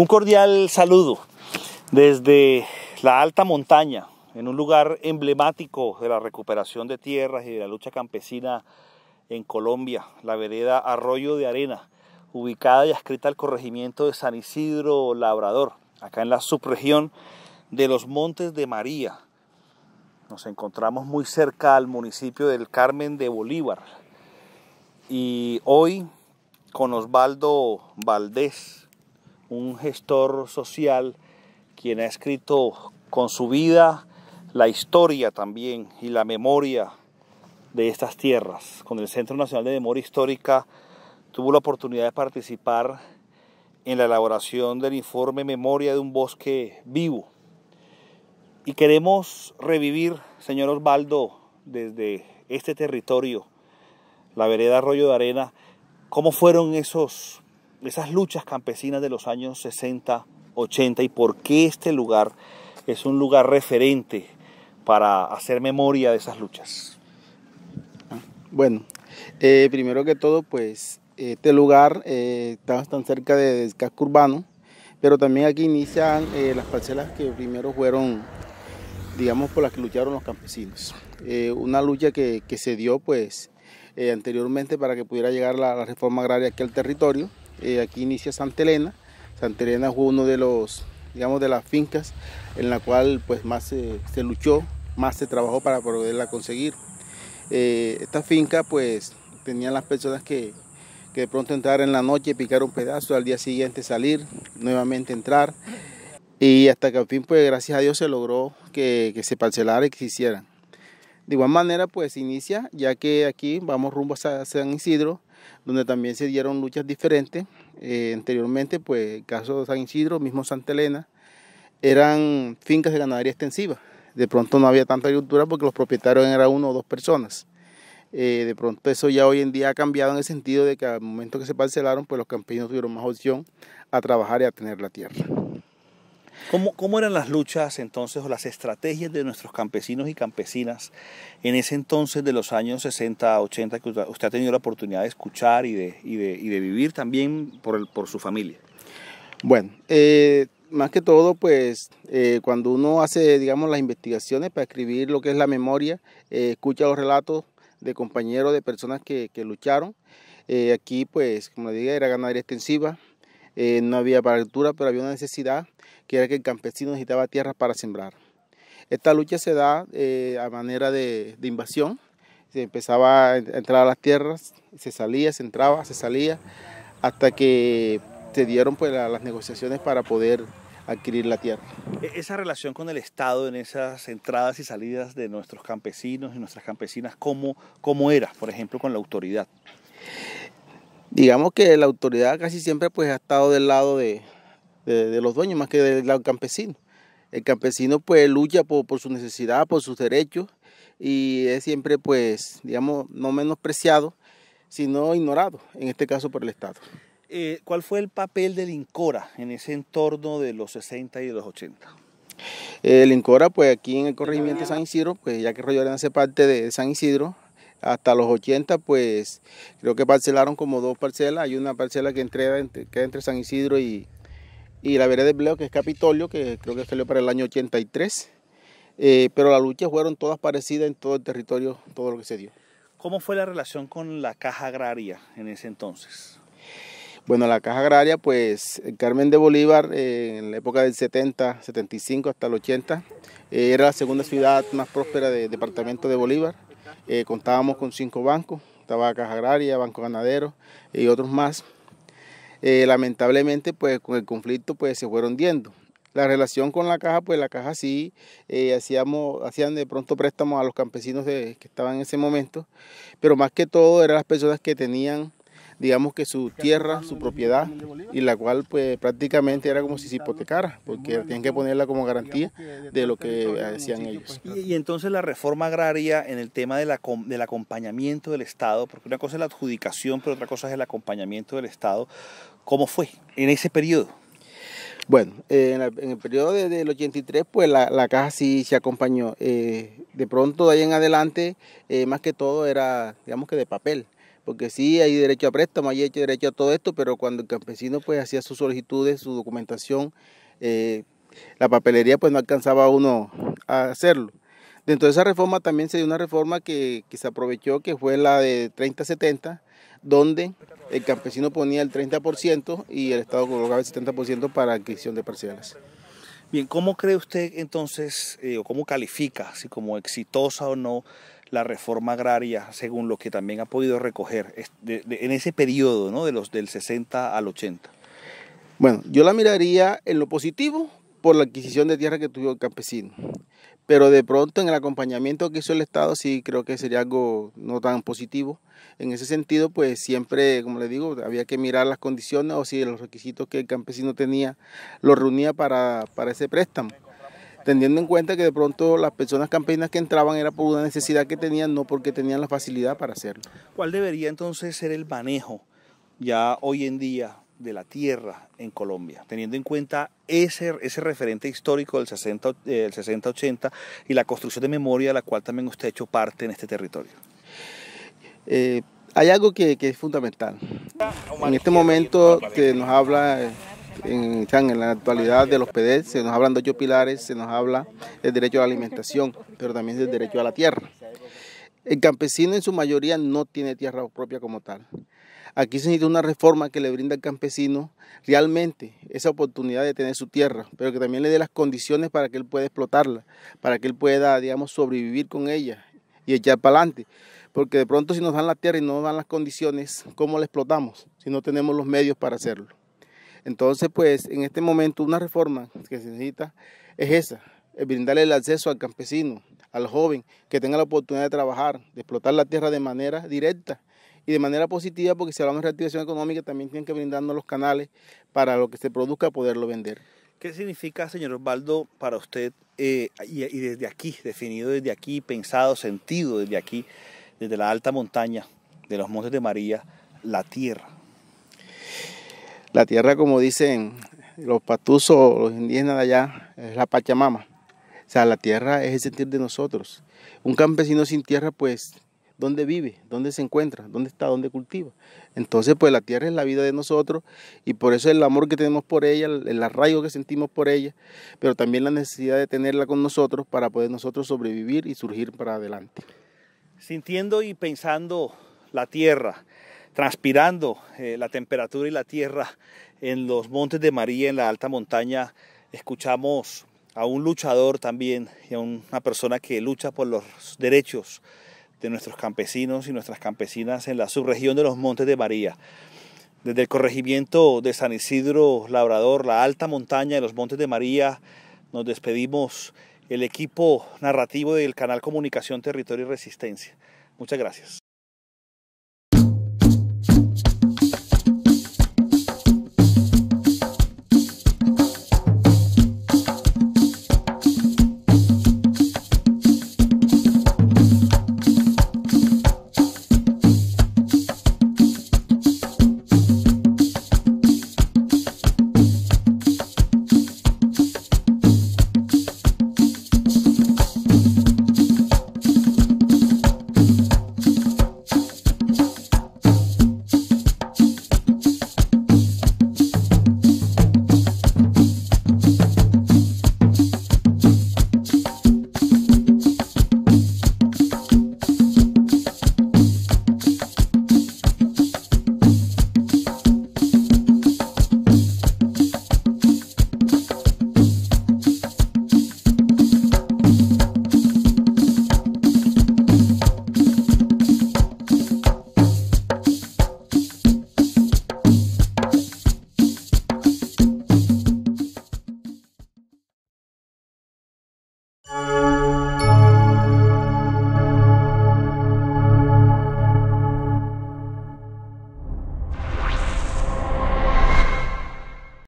Un cordial saludo desde la alta montaña, en un lugar emblemático de la recuperación de tierras y de la lucha campesina en Colombia, la vereda Arroyo de Arena, ubicada y adscrita al corregimiento de San Isidro Labrador, acá en la subregión de los Montes de María. Nos encontramos muy cerca al municipio del Carmen de Bolívar. Y hoy con Osvaldo Valdés, un gestor social quien ha escrito con su vida la historia también y la memoria de estas tierras. Con el Centro Nacional de Memoria Histórica tuvo la oportunidad de participar en la elaboración del informe Memoria de un bosque vivo. Y queremos revivir, señor Osvaldo, desde este territorio, la vereda Arroyo de Arena, cómo fueron esos esas luchas campesinas de los años 60, 80 y por qué este lugar es un lugar referente para hacer memoria de esas luchas. Bueno, eh, primero que todo, pues este lugar eh, está tan cerca del casco urbano, pero también aquí inician eh, las parcelas que primero fueron, digamos, por las que lucharon los campesinos. una lucha que, se dio, pues, anteriormente para que pudiera llegar la reforma agraria aquí al territorio eh, aquí inicia Santa Elena. Santa Elena fue uno de los, digamos, de las fincas en la cual pues más se, luchó, más se trabajó para poderla conseguir. Eh, esta finca pues tenían las personas que, de pronto entrar en la noche, picar un pedazo, al día siguiente salir, nuevamente entrar. Y hasta que al fin, pues gracias a Dios se logró que, que se parcelara y que se hiciera. De igual manera, pues inicia, ya que aquí vamos rumbo a San Isidro, donde también se dieron luchas diferentes. Eh, anteriormente, pues el caso de San Isidro, mismo Santa Elena, eran fincas de ganadería extensiva. De pronto no había tanta agricultura porque los propietarios eran uno o dos personas. Eh, de pronto eso ya hoy en día ha cambiado en el sentido de que al momento que se parcelaron, pues los campesinos tuvieron más opción a trabajar y a tener la tierra. ¿Cómo, eran las luchas entonces o las estrategias de nuestros campesinos y campesinas en ese entonces de los años 60, 80 que usted ha tenido la oportunidad de escuchar y de, y de, y de vivir también por, por su familia? Bueno, eh, más que todo, pues eh, cuando uno hace, digamos, las investigaciones para escribir lo que es la memoria, eh, escucha los relatos de compañeros, de personas que, que lucharon. aquí, pues, como le diga, era ganadería extensiva, eh, no había apertura, pero había una necesidad que era que el campesino necesitaba tierras para sembrar. Esta lucha se da eh, a manera de, invasión, se empezaba a entrar a las tierras, se salía, se entraba, se salía, hasta que se dieron pues las negociaciones para poder adquirir la tierra. E, esa relación con el Estado en esas entradas y salidas de nuestros campesinos y nuestras campesinas, ¿cómo, cómo era, por ejemplo, con la autoridad? digamos que la autoridad casi siempre pues ha estado del lado de, los dueños más que del lado campesino. El campesino pues lucha por, por, su necesidad, por sus derechos y es siempre pues digamos no menospreciado sino ignorado, en este caso por el Estado. Eh, ¿Cuál fue el papel del INCORA en ese entorno de los 60 y los 80? El INCORA pues aquí en el corregimiento de San Isidro, pues ya que Rollo hace parte de San Isidro, hasta los 80, pues creo que parcelaron como dos parcelas. Hay una parcela que entrega entre, entre San Isidro y, la vereda de Bleo que es Capitolio, que creo que salió para el año 83. Eh, pero las luchas fueron todas parecidas en todo el territorio, todo lo que se dio. ¿Cómo fue la relación con la Caja Agraria en ese entonces? Bueno, la Caja Agraria, pues eh, Carmen de Bolívar, eh, en la época del 70, 75 hasta el 80, era la segunda ciudad más próspera del departamento de Bolívar eh, contábamos con cinco bancos, estaba Caja Agraria, Banco Ganadero y otros más. Eh, lamentablemente, pues con el conflicto, pues se fueron diendo. La relación con la caja, pues la caja sí eh, hacíamos, hacían de pronto préstamos a los campesinos que estaban en ese momento, pero más que todo eran las personas que tenían digamos que su tierra, su propiedad, y la cual pues prácticamente era como si se hipotecara, porque tienen que ponerla como garantía de lo que hacían ellos. Pues, y, entonces la reforma agraria en el tema de la, del acompañamiento del Estado, porque una cosa es la adjudicación, pero otra cosa es el acompañamiento del Estado, ¿cómo fue en ese periodo? Bueno, eh, en, el, periodo del 83, pues la, la, caja sí se acompañó. Eh, de pronto, de ahí en adelante, eh, más que todo era, digamos que de papel porque sí hay derecho a préstamo, hay derecho a todo esto, pero cuando el campesino pues hacía sus solicitudes, su documentación, eh, la papelería pues no alcanzaba uno a hacerlo. Dentro de esa reforma también se dio una reforma que, se aprovechó, que fue la de 30-70, donde el campesino ponía el 30% y el Estado colocaba el 70% para adquisición de parcelas. Bien, ¿cómo cree usted entonces, eh, o cómo califica, si como exitosa o no, la reforma agraria, según lo que también ha podido recoger en ese periodo ¿no? de los, del 60 al 80? Bueno, yo la miraría en lo positivo por la adquisición de tierra que tuvo el campesino, pero de pronto en el acompañamiento que hizo el Estado sí creo que sería algo no tan positivo. En ese sentido, pues siempre, como le digo, había que mirar las condiciones o si los requisitos que el campesino tenía los reunía para, para ese préstamo teniendo en cuenta que de pronto las personas campesinas que entraban era por una necesidad que tenían, no porque tenían la facilidad para hacerlo. ¿Cuál debería entonces ser el manejo ya hoy en día de la tierra en Colombia, teniendo en cuenta ese, ese referente histórico del 60-80 y la construcción de memoria de la cual también usted ha hecho parte en este territorio? Eh, hay algo que, que es fundamental. En este momento que nos habla eh, en, en la actualidad de los PEDES se nos hablan de ocho pilares, se nos habla del derecho a la alimentación, pero también del derecho a la tierra. El campesino en su mayoría no tiene tierra propia como tal. Aquí se necesita una reforma que le brinda al campesino realmente esa oportunidad de tener su tierra, pero que también le dé las condiciones para que él pueda explotarla, para que él pueda, digamos, sobrevivir con ella y echar para adelante. Porque de pronto si nos dan la tierra y no nos dan las condiciones, ¿cómo la explotamos si no tenemos los medios para hacerlo? Entonces, pues en este momento una reforma que se necesita es esa, brindarle el acceso al campesino, al joven, que tenga la oportunidad de trabajar, de explotar la tierra de manera directa y de manera positiva, porque si hablamos de reactivación económica, también tienen que brindarnos los canales para lo que se produzca poderlo vender. ¿Qué significa, señor Osvaldo, para usted, eh, y desde aquí, definido desde aquí, pensado, sentido desde aquí, desde la alta montaña de los Montes de María, la tierra, la tierra, como dicen los patusos, los indígenas de allá, es la Pachamama. O sea, la tierra es el sentir de nosotros. Un campesino sin tierra, pues, ¿dónde vive? ¿Dónde se encuentra? ¿Dónde está? ¿Dónde cultiva? Entonces, pues, la tierra es la vida de nosotros y por eso el amor que tenemos por ella, el arraigo que sentimos por ella, pero también la necesidad de tenerla con nosotros para poder nosotros sobrevivir y surgir para adelante. Sintiendo y pensando la tierra, transpirando eh, la temperatura y la tierra en los montes de María, en la alta montaña, escuchamos a un luchador también y a una persona que lucha por los derechos de nuestros campesinos y nuestras campesinas en la subregión de los Montes de María. Desde el corregimiento de San Isidro Labrador, la alta montaña de los Montes de María, nos despedimos el equipo narrativo del canal Comunicación, Territorio y Resistencia. Muchas gracias.